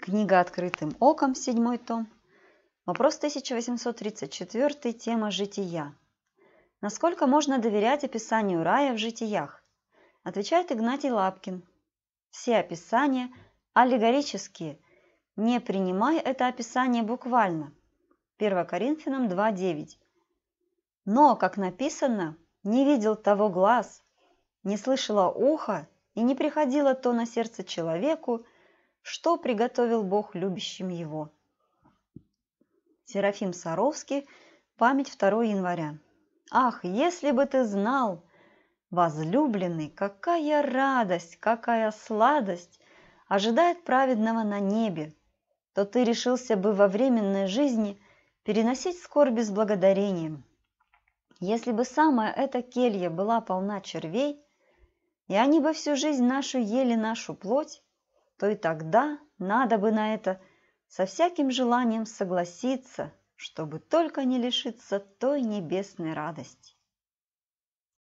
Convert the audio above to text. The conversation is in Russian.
Книга «Открытым оком», седьмой том. Вопрос 1834, тема «Жития». Насколько можно доверять описанию рая в житиях? Отвечает Игнатий Лапкин. Все описания аллегорические. Не принимай это описание буквально. 1 Коринфянам 2.9. Но, как написано, не видел того глаз, не слышало ухо и не приходило то на сердце человеку, что приготовил Бог любящим его. Серафим Саровский, память 2 января. Ах, если бы ты знал, возлюбленный, какая радость, какая сладость ожидает праведного на небе, то ты решился бы во временной жизни переносить скорби с благодарением. Если бы самая эта келья была полна червей, и они бы всю жизнь нашу ели нашу плоть, то и тогда надо бы на это со всяким желанием согласиться, чтобы только не лишиться той небесной радости.